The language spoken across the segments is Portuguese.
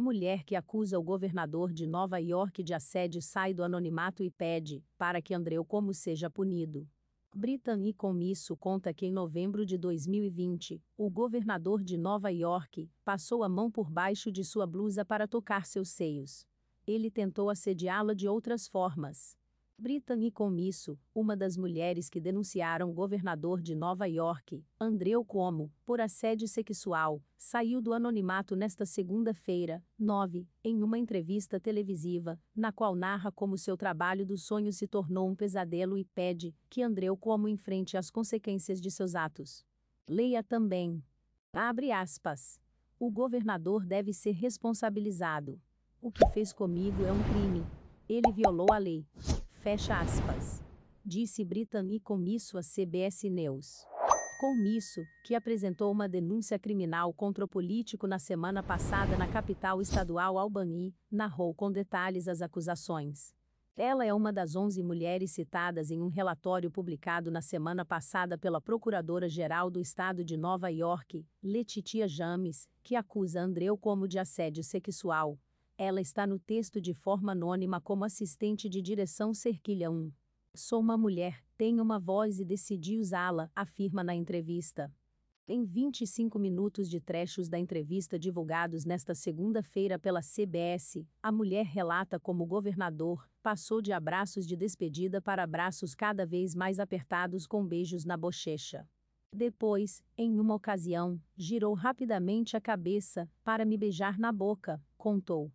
Mulher que acusa o governador de Nova York de assédio sai do anonimato e pede para que Andreu Como seja punido. Brittany Comisso conta que em novembro de 2020, o governador de Nova York passou a mão por baixo de sua blusa para tocar seus seios. Ele tentou assediá-la de outras formas. Brittany Comisso, uma das mulheres que denunciaram o governador de Nova York, Andreu Cuomo, por assédio sexual, saiu do anonimato nesta segunda-feira, 9, em uma entrevista televisiva, na qual narra como seu trabalho do sonho se tornou um pesadelo e pede que Andreu Cuomo enfrente as consequências de seus atos. Leia também. Abre aspas. O governador deve ser responsabilizado. O que fez comigo é um crime. Ele violou a lei. Fecha aspas. Disse Brittany Comisso a CBS News. Comisso, que apresentou uma denúncia criminal contra o político na semana passada na capital estadual Albany, narrou com detalhes as acusações. Ela é uma das 11 mulheres citadas em um relatório publicado na semana passada pela Procuradora-Geral do Estado de Nova York, Letitia James, que acusa Andreu como de assédio sexual. Ela está no texto de forma anônima como assistente de direção Cerquilha 1. Sou uma mulher, tenho uma voz e decidi usá-la, afirma na entrevista. Em 25 minutos de trechos da entrevista divulgados nesta segunda-feira pela CBS, a mulher relata como o governador passou de abraços de despedida para abraços cada vez mais apertados com beijos na bochecha. Depois, em uma ocasião, girou rapidamente a cabeça para me beijar na boca, contou.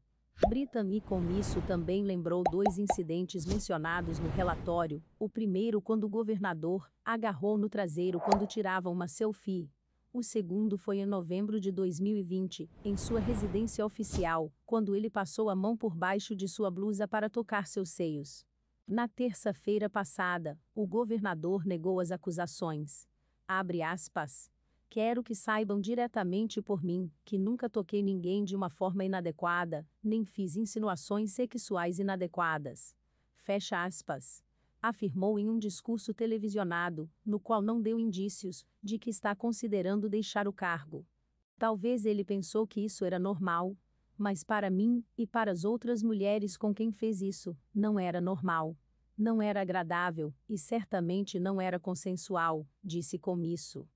Britam com isso também lembrou dois incidentes mencionados no relatório, o primeiro quando o governador agarrou no traseiro quando tirava uma selfie. O segundo foi em novembro de 2020, em sua residência oficial, quando ele passou a mão por baixo de sua blusa para tocar seus seios. Na terça-feira passada, o governador negou as acusações. Abre aspas. Quero que saibam diretamente por mim que nunca toquei ninguém de uma forma inadequada, nem fiz insinuações sexuais inadequadas. Fecha aspas. Afirmou em um discurso televisionado, no qual não deu indícios de que está considerando deixar o cargo. Talvez ele pensou que isso era normal, mas para mim e para as outras mulheres com quem fez isso, não era normal. Não era agradável e certamente não era consensual, disse Comisso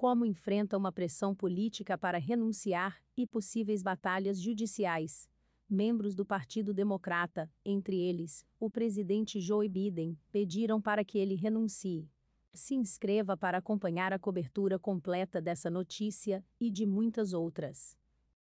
como enfrenta uma pressão política para renunciar e possíveis batalhas judiciais. Membros do Partido Democrata, entre eles, o presidente Joe Biden, pediram para que ele renuncie. Se inscreva para acompanhar a cobertura completa dessa notícia e de muitas outras.